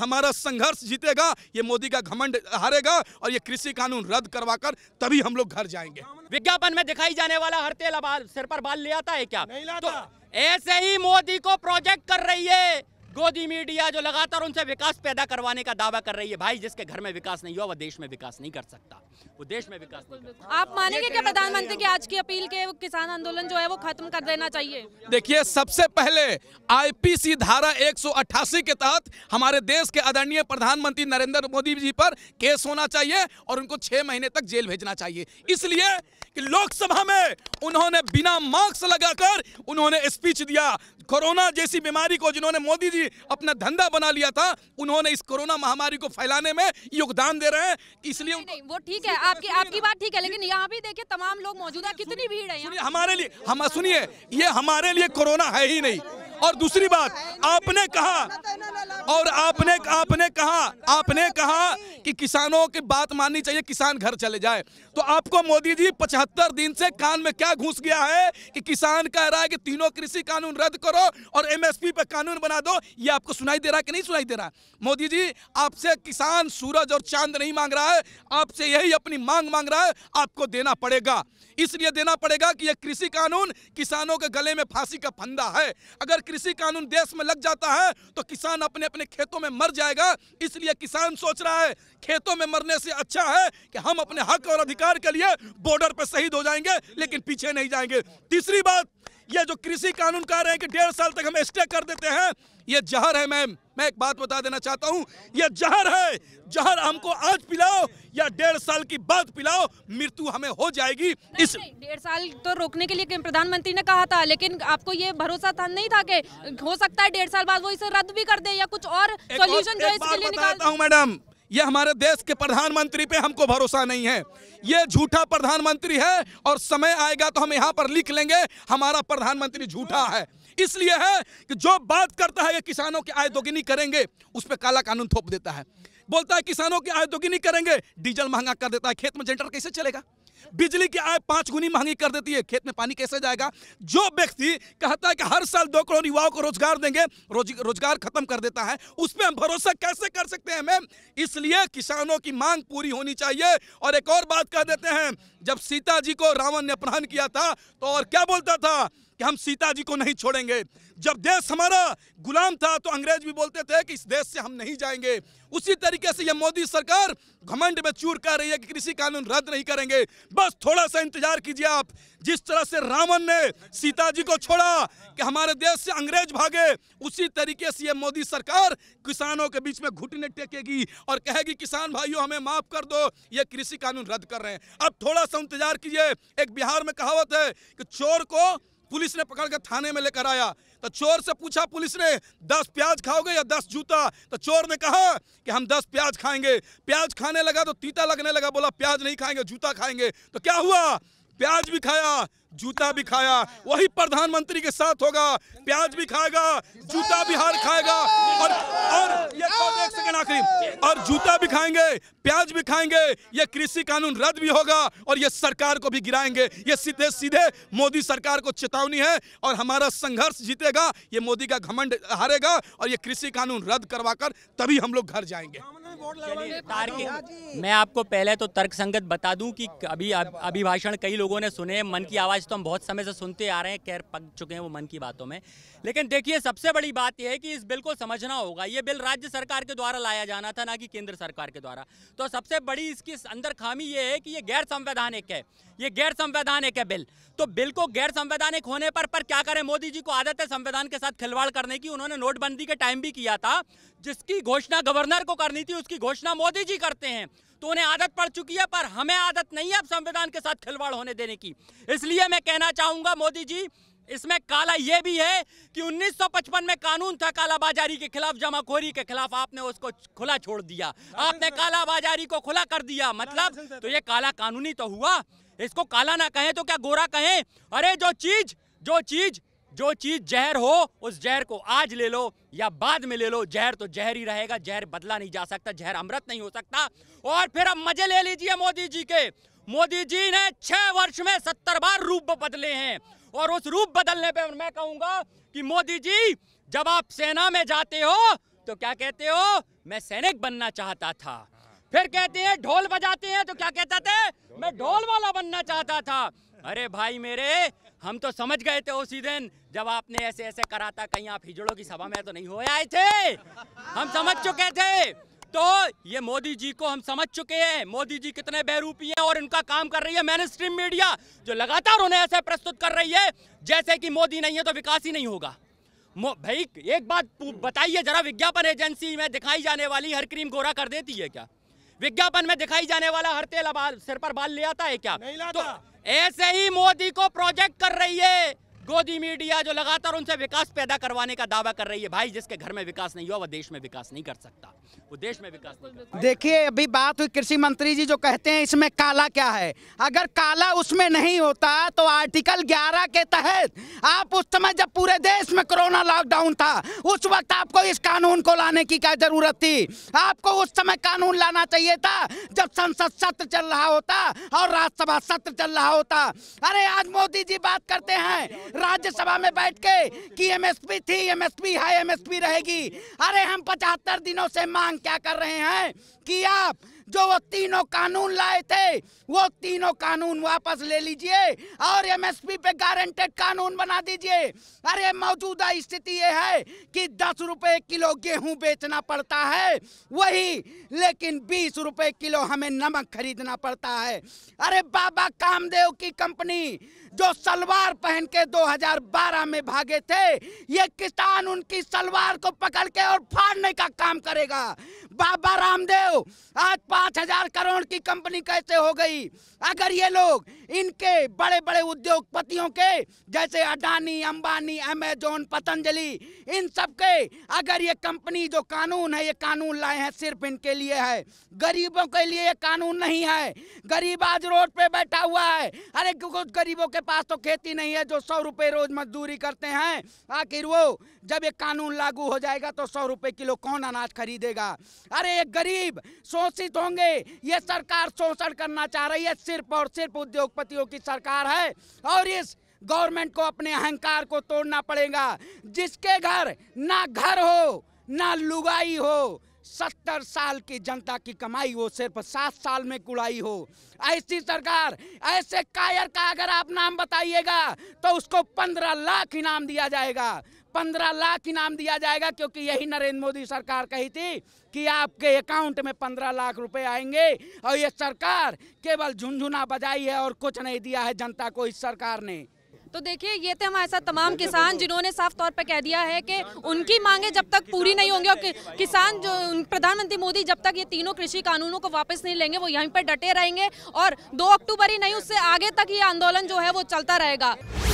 हमारा संघर्ष जीतेगा ये मोदी का घमंड हारेगा और ये कृषि कानून रद्द करवाकर तभी हम लोग घर जाएंगे विज्ञापन में दिखाई जाने वाला हर तेल सिर पर बाल ले आता है क्या तो ऐसे ही मोदी को प्रोजेक्ट कर रही है गोदी मीडिया जो लगातार उनसे विकास पैदा करवाने का दावा कर रही है भाई जिसके घर में विकास नहीं हुआ वो देश में विकास नहीं कर सकता वो देश में विकास नहीं कर सकता आप मानेंगे क्या प्रधानमंत्री की आज की अपील के किसान आंदोलन जो है वो खत्म कर देना चाहिए देखिए सबसे पहले आईपीसी धारा एक के तहत हमारे देश के आदरणीय प्रधानमंत्री नरेंद्र मोदी जी पर केस होना चाहिए और उनको छह महीने तक जेल भेजना चाहिए इसलिए लोकसभा में उन्होंने बिना मास्क लगाकर उन्होंने स्पीच दिया कोरोना जैसी बीमारी को जिन्होंने मोदी जी अपना धंधा बना लिया था उन्होंने इस कोरोना महामारी को फैलाने में योगदान दे रहे हैं इसलिए वो ठीक है आपकी आपकी बात ठीक है लेकिन यहाँ भी देखिए तमाम लोग मौजूद है कितनी भीड़ है हमारे लिए हम सुनिए ये हमारे लिए कोरोना है ही नहीं और दूसरी बात आपने कहा और आपने आपने कहा आपने कहा कि किसानों की बात माननी चाहिए किसान घर चले जाए तो आपको मोदी जी पचहत्तर दिन से कान में क्या घुस गया है कि किसान कह रहा है कि तीनों कृषि कानून रद्द करो और एमएसपी पर कानून बना दो ये आपको सुनाई दे रहा है कि नहीं सुनाई दे रहा मोदी जी आपसे किसान सूरज और चांद नहीं मांग रहा है आपसे यही अपनी मांग मांग रहा है आपको देना पड़ेगा इसलिए देना पड़ेगा कि यह कृषि कानून किसानों के गले में फांसी का फंदा है अगर कृषि कानून देश में लग जाता है तो किसान अपने अपने खेतों में मर जाएगा इसलिए किसान सोच रहा है खेतों में मरने से अच्छा है कि हम अपने हक और अधिकार के लिए बॉर्डर पर शहीद हो जाएंगे लेकिन पीछे नहीं जाएंगे तीसरी बात ये जो कृषि कानून कह रहे हैं कि डेढ़ साल तक हम स्टे कर देते हैं ये जहर है मैम मैं एक बात बता देना चाहता हूँ ये जहर है जहर हमको आज पिलाओ या डेढ़ साल की बात पिलाओ मृत्यु हमें हो जाएगी इस डेढ़ साल तो रोकने के लिए प्रधानमंत्री ने कहा था लेकिन आपको ये भरोसा था नहीं था कि हो सकता है डेढ़ साल बाद वो इसे रद्द भी कर दे या कुछ और सोल्यूशन मैडम ये हमारे देश के प्रधानमंत्री पे हमको भरोसा नहीं है ये झूठा प्रधानमंत्री है और समय आएगा तो हम यहाँ पर लिख लेंगे हमारा प्रधानमंत्री झूठा है इसलिए है कि जो बात करता है ये किसानों की आय दोगिनी करेंगे उस पर काला कानून थोप देता है बोलता है किसानों की आय दोगिनी करेंगे डीजल महंगा कर देता है खेत में जेंटर कैसे चलेगा बिजली की आय पांच गुनी महंगी कर देती है खेत में पानी कैसे जाएगा जो व्यक्ति कहता है कि हर साल दो करोड़ युवाओं को रोजगार देंगे रोज, रोजगार खत्म कर देता है उस पर हम भरोसा कैसे कर सकते हैं मैम इसलिए किसानों की मांग पूरी होनी चाहिए और एक और बात कह देते हैं जब सीता जी को रावण ने अपहरण किया था तो और क्या बोलता था कि हम सीता जी को नहीं छोड़ेंगे जब देश हमारा गुलाम था तो अंग्रेज भी बोलते थे कि इस देश से हम नहीं जाएंगे उसी तरीके से यह मोदी सरकार घमंड में चूर कर रही है कि कृषि कानून रद्द नहीं करेंगे बस थोड़ा सा इंतजार कीजिए आप जिस तरह से रावण ने सीता जी को छोड़ा कि हमारे देश से अंग्रेज भागे उसी तरीके से ये मोदी सरकार किसानों के बीच में घुटने टेकेगी और कहेगी किसान भाइयों हमें माफ कर दो ये कृषि कानून रद्द कर रहे हैं अब थोड़ा सा इंतजार कीजिए एक बिहार में कहावत है कि चोर को पुलिस ने पकड़ कर थाने में लेकर आया तो चोर से पूछा पुलिस ने दस प्याज खाओगे या दस जूता तो चोर ने कहा कि हम दस प्याज खाएंगे प्याज खाने लगा तो तीता लगने लगा बोला प्याज नहीं खाएंगे जूता खाएंगे तो क्या हुआ प्याज भी खाया जूता भी खाया वही प्रधानमंत्री के साथ होगा प्याज भी खाएगा जूता भी हार खाएगा और और ये तो एक सेकंड आखिरी और जूता भी खाएंगे प्याज भी खाएंगे ये कृषि कानून रद्द भी होगा और ये सरकार को भी गिराएंगे ये सीधे सीधे मोदी सरकार को चेतावनी है और हमारा संघर्ष जीतेगा ये मोदी का घमंड हारेगा और ये कृषि कानून रद्द करवा कर तभी हम लोग घर जाएंगे तार्किक हाँ मैं आपको पहले तो तर्क संगत बता दूं कि हाँ। अभी अभिभाषण कई लोगों ने सुने मन की आवाज़ तो हम बहुत समय से सुनते आ रहे हैं कैर पक चुके हैं वो मन की बातों में लेकिन देखिए सबसे बड़ी बात यह है कि इस बिल को समझना होगा ये बिल राज्य सरकार के द्वारा लाया जाना था ना कि केंद्र सरकार के द्वारा तो सबसे बड़ी इसकी अंदर खामी ये है कि ये गैर संवैधानिक है ये गैर संवैधानिक है बिल तो बिल को गैर संवैधानिक होने पर पर क्या करें मोदी जी को आदत है संविधान के साथ खिलवाड़ करने की उन्होंने नोटबंदी के टाइम भी किया था जिसकी घोषणा गवर्नर को करनी थी उसके की घोषणा मोदी जी करते हैं तो उन्हें आदत पड़ चुकी है पर हमें आदत नहीं है अब संविधान के साथ खिलवाड़ होने देने की इसलिए मैं कहना चाहूंगा मोदी जी इसमें काला यह भी है कि 1955 में कानून था कालाबाजारी के खिलाफ जमाखोरी के खिलाफ आपने उसको खुला छोड़ दिया आपने कालाबाजारी को खुला कर दिया मतलब तो ये काला कानूनी तो हुआ इसको काला ना कहें तो क्या गोरा कहें अरे जो चीज जो चीज जो चीज जहर हो उस जहर को आज ले लो या बाद में ले लो जहर तो जहर ही रहेगा जहर बदला नहीं जा सकता जहर अमृत नहीं हो सकता और फिर अब मजे ले लीजिए मोदी जी के मोदी जी ने छह वर्ष में सत्तर बार रूप बदले हैं और उस रूप बदलने पे मैं कहूंगा कि मोदी जी जब आप सेना में जाते हो तो क्या कहते हो मैं सैनिक बनना चाहता था फिर कहते हैं ढोल बजाते हैं तो क्या कहता थे मैं ढोल वाला बनना चाहता था अरे भाई मेरे हम तो समझ गए थे उसी दिन जब आपने ऐसे ऐसे करा था कहीं आप हिजड़ों की सभा में तो नहीं हो आए थे हम समझ चुके थे तो ये मोदी जी को हम समझ चुके हैं मोदी जी कितने बेरूपी हैं और इनका काम कर रही है मैन स्ट्रीम मीडिया जो लगातार उन्हें ऐसे प्रस्तुत कर रही है जैसे कि मोदी नहीं है तो विकास ही नहीं होगा भाई एक बात बताइए जरा विज्ञापन एजेंसी में दिखाई जाने वाली हर क्रीम गोरा कर देती है क्या विज्ञापन में दिखाई जाने वाला हर तेल सिर पर बाल ले आता है क्या नहीं तो लाता। तो ऐसे ही मोदी को प्रोजेक्ट कर रही है गोदी मीडिया जो लगातार उनसे विकास पैदा करवाने का दावा कर रही है भाई जिसके घर में विकास नहीं हुआ वो देश में विकास नहीं कर सकता वो देश में विकास नहीं देखिए अभी बात हुई कृषि मंत्री जी जो कहते हैं इसमें काला क्या है अगर काला उसमें नहीं होता तो आर्टिकल 11 के तहत आप उस समय जब पूरे देश में कोरोना लॉकडाउन था उस वक्त आपको इस कानून को लाने की क्या जरूरत थी आपको उस समय कानून लाना चाहिए था जब संसद सत्र चल रहा होता और राज्यसभा सत्र चल रहा होता अरे आज मोदी जी बात करते हैं राज्यसभा में बैठ के कि एमएसपी थी एमएसपी है एमएसपी रहेगी अरे हम पचहत्तर दिनों से मांग क्या कर रहे हैं कि आप जो वो तीनों कानून लाए थे वो तीनों कानून वापस ले लीजिए और एमएसपी पे गारंटेड कानून बना दीजिए अरे मौजूदा स्थिति ये है कि दस रुपये किलो गेहूं बेचना पड़ता है वही लेकिन बीस रुपये किलो हमें नमक खरीदना पड़ता है अरे बाबा कामदेव की कंपनी जो सलवार पहन के 2012 में भागे थे ये किसान उनकी सलवार को पकड़ के और फाड़ने का काम करेगा बाबा रामदेव आज पांच हजार करोड़ की कंपनी कैसे हो गई अगर ये लोग इनके बड़े बड़े उद्योगपतियों के जैसे अडानी अंबानी अमेजोन पतंजलि इन सब के अगर ये कंपनी जो कानून है ये कानून लाए हैं सिर्फ इनके लिए है गरीबों के लिए ये कानून नहीं है गरीब आज रोड पे बैठा हुआ है अरे कुछ गरीबों के पास तो खेती नहीं है जो सौ रुपये रोज मजदूरी करते हैं आखिर वो जब ये कानून लागू हो जाएगा तो सौ रुपये किलो कौन अनाज खरीदेगा अरे ये गरीब शोषित होंगे ये सरकार शोषण करना चाह रही है सिर्फ और सिर्फ उद्योग राष्ट्रपतियों की सरकार है और इस गवर्नमेंट को अपने अहंकार को तोड़ना पड़ेगा जिसके घर ना घर हो ना लुगाई हो सत्तर साल की जनता की कमाई हो सिर्फ सात साल में कुड़ाई हो ऐसी सरकार ऐसे कायर का अगर आप नाम बताइएगा तो उसको पंद्रह लाख इनाम दिया जाएगा पंद्रह लाख इनाम दिया जाएगा क्योंकि यही नरेंद्र मोदी सरकार कही थी कि आपके अकाउंट में पंद्रह लाख रुपए आएंगे और ये सरकार केवल झुंझुना बजाई है और कुछ नहीं दिया है जनता को इस सरकार ने तो देखिए ये थे हमारे साथ तमाम किसान जिन्होंने साफ तौर पर कह दिया है कि उनकी मांगे जब तक पूरी नहीं होंगी और कि, किसान जो प्रधानमंत्री मोदी जब तक ये तीनों कृषि कानूनों को वापस नहीं लेंगे वो यहीं पर डटे रहेंगे और दो अक्टूबर ही नहीं उससे आगे तक ये आंदोलन जो है वो चलता रहेगा